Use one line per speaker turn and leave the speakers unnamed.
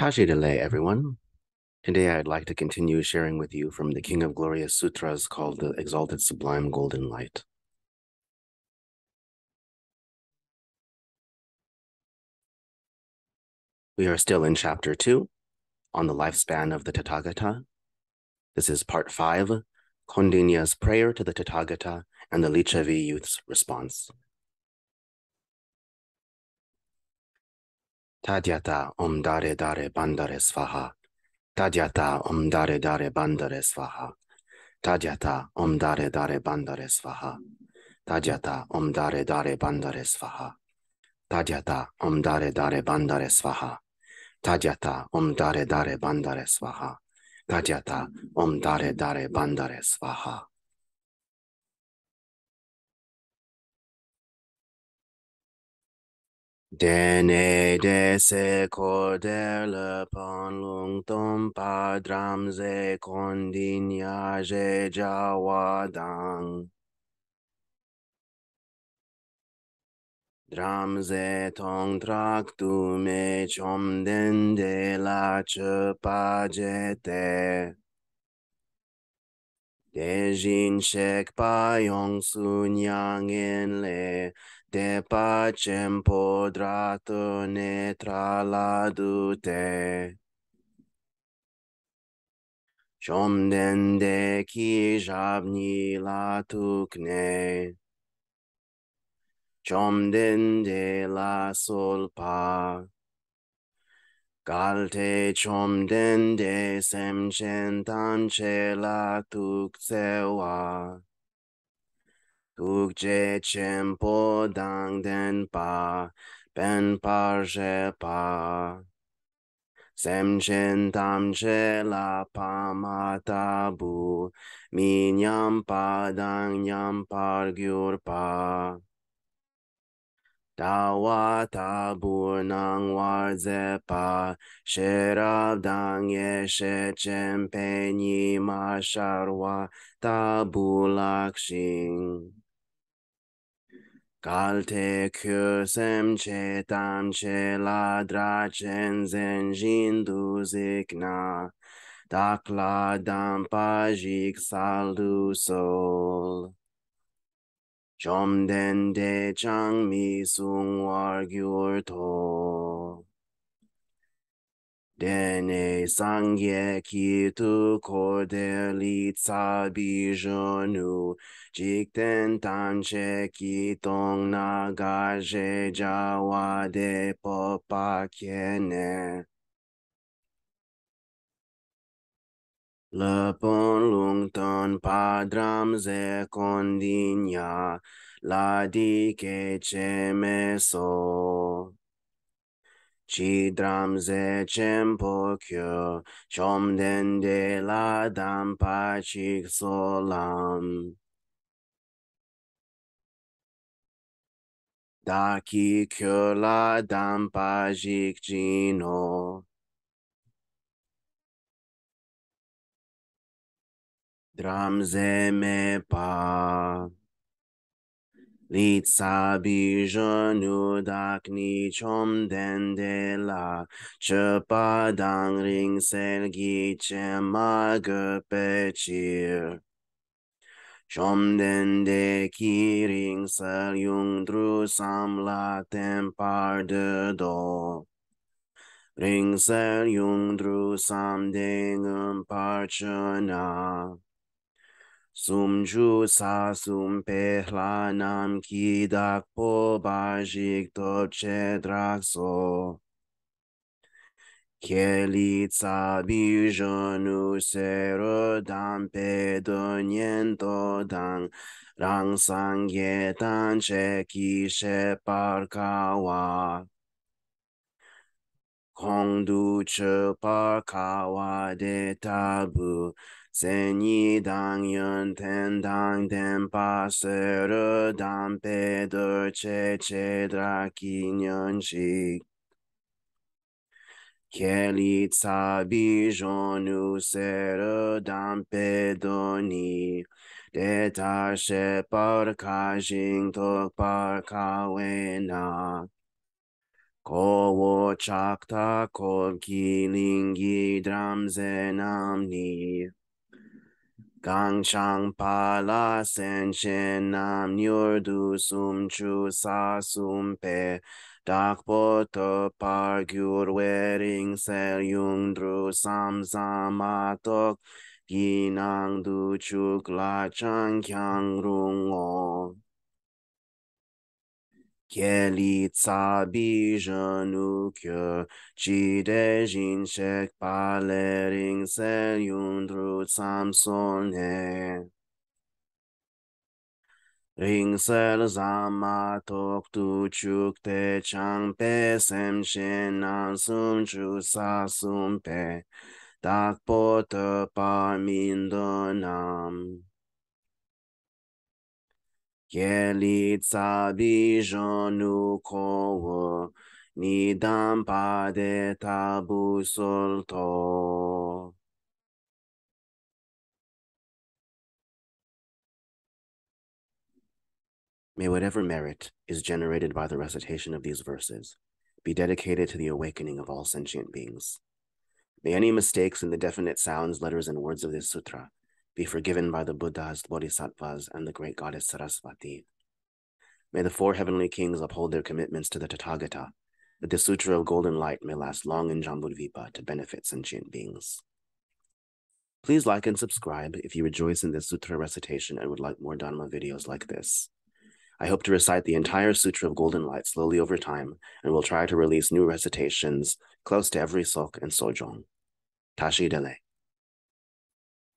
Tashi Delay, everyone. Today I'd like to continue sharing with you from the King of Glorious Sutras called the Exalted Sublime Golden Light. We are still in chapter two on the lifespan of the Tathagata. This is part five Kondinya's prayer to the Tathagata and the Lichavi youth's response. Tadyata om dare dare bandare svaha. Tadyata om dare dare bandare svaha. Tadyata om dare dare bandare svaha. Tadyata om dare dare bandare svaha. Tadyata om dare dare bandare svaha. Tadyata om dare dare bandare svaha. Tadyata om dare dare bandare svaha. se dese le pan lung tom padram ze condinia je jawadang. Dram ze tong trak tu me chom den de la ce pagete. jin shek pa yong sun yang en le de pace împodrată ne traladute. Ciomden de jabni la Chom den de la solpa. Galte den de semcentan ce la tuksewa. duk je chen po dang den pa ben pa je pa sem chen tam che la pa ma ta bu mi nyam pa dang nyam pa gyur pa da wa ta bu nang wa ze pa she ra dang ye she chen pe ma shar wa ta Kalte cusem cetam ce la dracen zenjindu zicna, dac la dampajic saldu sol. Chom den de chang mi sung war gyur tol. Dene sangye ki tu korde li bi jonu, jikten tanche ki tong na gaje jawa de popa kene. lung lungton padram ze kondinya, la di che me so. Chidram zechem pokyo, chom den de la dam pachik solam. Daki kyo la dam pachik jino. Dram me pa. Litsabi jenu dakni chom dendela chepa dang ring selgi chema gepechir. Chom dende kiring sel yung dru sam la de do. Ring sel yung dru sam um parchana. Sumju sa sum nam ki dak po bajik to che drakso. Kielica bijonu sero dam pedoniento dan rang sangye tan che ki she parkawa. Kondu che parkawa de tabu. Seni dang yun ten dang den pa se re dang pe de che che dra ki nyan shi. li tsa bi u se re dang pe do ni. De ta she par ka jing tok par ka we na. Ko wo chak ta kol ki lingi dram ze nam ni. Gangshang pala sen shen nam nyur du sum chu sa sum pe dak po to par gyur wering sel yung dru sam zamatok yinang du chuk la chang kyang rung o. Kielica bijanukyo, chidejin shek palering selyundrut samsone. Ringsel zama tok tu chuk te chang pe sem shenan sum chu sa sum pe, tak pot pa mindonam. Yelitsa kovo nidam pade tabu solto. May whatever merit is generated by the recitation of these verses be dedicated to the awakening of all sentient beings. May any mistakes in the definite sounds, letters, and words of this sutra be forgiven by the Buddhas, Bodhisattvas, and the great goddess Saraswati. May the four heavenly kings uphold their commitments to the Tathagata, that the Sutra of Golden Light may last long in Jambudvipa to benefit sentient beings. Please like and subscribe if you rejoice in this sutra recitation and would like more Dharma videos like this. I hope to recite the entire Sutra of Golden Light slowly over time and will try to release new recitations close to every Sok and Sojong. Tashi Dele.